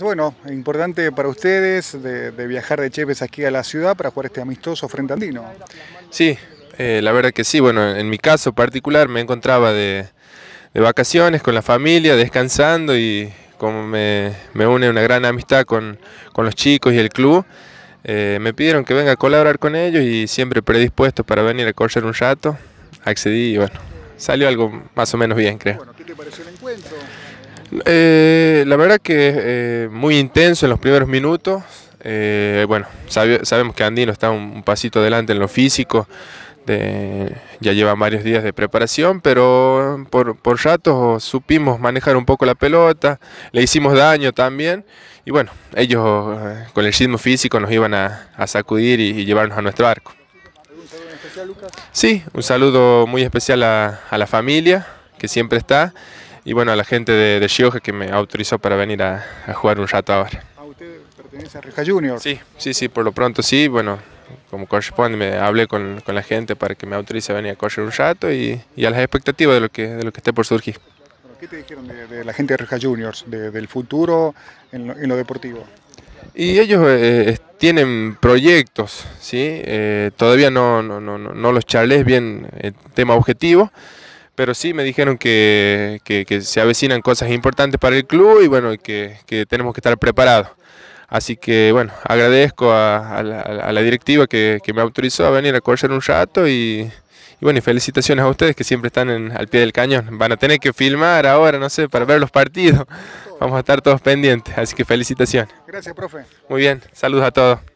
Bueno, importante para ustedes de, viajar de Chepes aquí a la ciudad para jugar este amistoso frente Andino. Sí, eh, la verdad que sí. Bueno, en mi caso particular me encontraba de, vacaciones con la familia, descansando y como me, une una gran amistad con, los chicos y el club, eh, me pidieron que venga a colaborar con ellos y siempre predispuesto para venir a correr un rato. Accedí y bueno, salió algo más o menos bien, creo. Bueno, ¿qué te pareció el encuentro? Eh, la verdad que eh, muy intenso en los primeros minutos. Eh, bueno, sabemos que Andino está un, pasito adelante en lo físico. ya lleva varios días de preparación, pero por, ratos supimos manejar un poco la pelota, le hicimos daño también, y bueno, ellos eh, con el ritmo físico nos iban a, sacudir y llevarnos a nuestro arco. Sí, un saludo muy especial a, la familia, que siempre está, y bueno, a la gente de, Gioja que me autorizó para venir a, jugar un rato ahora. ¿A ah, usted pertenece a Rija Junior? Sí, sí, sí, por lo pronto sí, bueno, como corresponde, me hablé con, la gente para que me autorice a venir a correr un rato y, a las expectativas de lo que, de lo que esté por surgir. ¿Qué te dijeron de, la gente de Rija Juniors, del futuro en lo deportivo? Y ellos eh, eh, tienen proyectos, ¿sí? Eh, todavía no, no, no, no los charlé bien el tema objetivo, pero sí me dijeron que, se avecinan cosas importantes para el club y bueno, que, que tenemos que estar preparados. Así que bueno, agradezco a, la, directiva que, que me autorizó a venir a correr un rato y, y bueno, y felicitaciones a ustedes que siempre están al pie del cañón. Van a tener que filmar ahora, no sé, para ver los partidos. Vamos a estar todos pendientes, así que felicitaciones. Gracias, profe. Muy bien, saludos a todos.